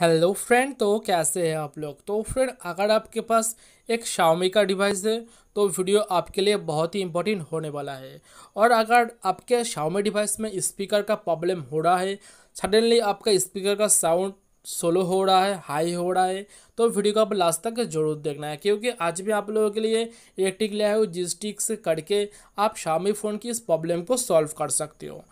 hello friend तो कैसे हैं आप लोग तो फ्रेंड अगर आपके पास एक शाओमी का डिवाइस है तो वीडियो आपके लिए बहुत ही इंपॉर्टेंट होने वाला है और अगर आपके शाओमी डिवाइस में स्पीकर का प्रॉब्लम हो रहा है सडनली आपका स्पीकर का साउंड सोलो हो रहा है हाई हो रहा है तो वीडियो को आप लास्ट तक जरूर देखना है क्योंकि आज भी आप लोगों के लिए एक टिक लिया है जिस टिक से करके आप शामी फ़ोन की इस प्रॉब्लम को सॉल्व कर सकते हो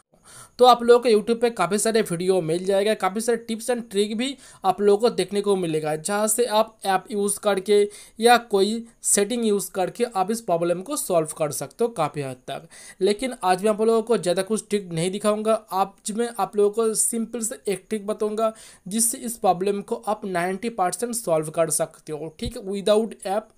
तो आप लोगों को यूट्यूब पर काफ़ी सारे वीडियो मिल जाएगा काफ़ी सारे टिप्स एंड ट्रिक भी आप लोगों को देखने को मिलेगा जहाँ से आप ऐप यूज़ करके या कोई सेटिंग यूज़ करके आप इस प्रॉब्लम को सॉल्व कर सकते हो काफ़ी हद तक लेकिन आज मैं आप लोगों को ज़्यादा कुछ ट्रिक नहीं दिखाऊंगा आज मैं आप लोगों को सिंपल से एक ट्रिक बताऊँगा जिससे इस प्रॉब्लम को आप नाइन्टी परसेंट सॉल्व कर सकते हो ठीक है विदाउट ऐप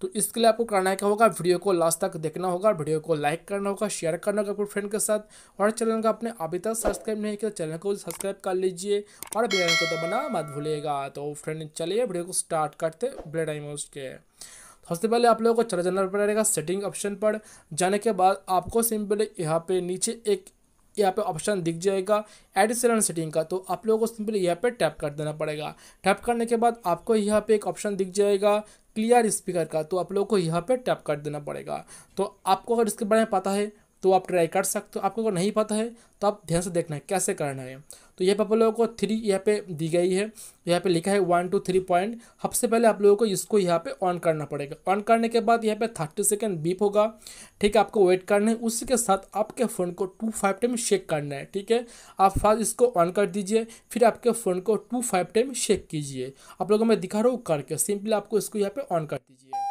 तो इसके लिए आपको करना क्या होगा वीडियो को लास्ट तक देखना होगा वीडियो को लाइक करना होगा शेयर करना होगा अपने फ्रेंड के साथ और चैनल का आपने अभी तक सब्सक्राइब नहीं किया चैनल को सब्सक्राइब कर लीजिए और बेल आइकन को दबाना मत भूलिएगा तो फ्रेंड चलिए वीडियो को स्टार्ट करते ब्लेड आईमोज के तो सबसे पहले आप लोगों को चला जाना पड़ेगा सेटिंग ऑप्शन पर जाने के बाद आपको सिंपली यहाँ पे नीचे एक यहाँ पे ऑप्शन दिख जाएगा एडिशनल सेटिंग का तो आप लोगों को सिंपली यहाँ पे टैप कर देना पड़ेगा टैप करने के बाद आपको यहाँ पे एक ऑप्शन दिख जाएगा क्लियर स्पीकर का तो आप लोग को यहाँ पे टैप कर देना पड़ेगा तो आपको अगर इसके बारे में पता है तो आप ट्राई कर सकते हो आपको अगर नहीं पता है तो आप ध्यान से देखना है कैसे करना है तो यहाँ पर आप लोगों को थ्री यहाँ पे दी गई है यहाँ पे लिखा है वन टू थ्री पॉइंट सबसे पहले आप लोगों को इसको यहाँ पे ऑन करना पड़ेगा ऑन करने के बाद यहाँ पे थर्टी सेकेंड बीप होगा ठीक है आपको वेट करना है उसी के साथ आपके फ़ोन को टू फाइव टाइम शेक करना है ठीक है आप फर्स्ट इसको ऑन कर दीजिए फिर आपके फ़ोन को टू फाइव टाइम शेक कीजिए आप लोगों को मैं दिखा रहा हूँ करके सिंपली आपको इसको यहाँ पर ऑन कर दीजिए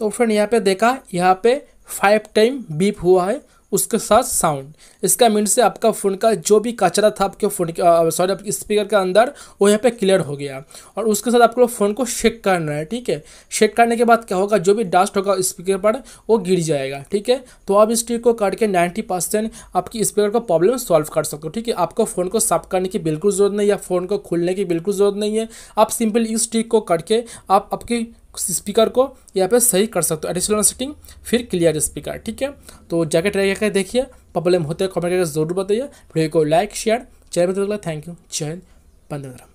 तो फ्रेंड यहाँ पे देखा यहाँ पे फाइव टाइम बीप हुआ है उसके साथ साउंड इसका मीन से आपका फ़ोन का जो भी कचरा था आपके फ़ोन के सॉरी uh, आपके स्पीकर के अंदर वो यहाँ पे क्लियर हो गया और उसके साथ आपको फ़ोन को शेक करना है ठीक है शेक करने के बाद क्या होगा जो भी डस्ट होगा स्पीकर पर वो गिर जाएगा ठीक है तो आप इस ट्रिक को करके नाइन्टी परसेंट आपकी स्पीकर का प्रॉब्लम सॉल्व कर सकते हो ठीक है आपको फ़ोन को साफ करने की बिल्कुल ज़रूरत नहीं या फ़ोन को खुलने की बिल्कुल ज़रूरत नहीं है आप सिंपल इस ट्रिक को करके आप आपकी स्पीकर को यहाँ पे सही कर सकते हो एडिशनल सेटिंग फिर क्लियर स्पीकर ठीक है तो जाके ट्राई करके देखिए प्रॉब्लम होते हैं कमेंट करके जरूर बताइए वीडियो को like share channel thank you जय बंदे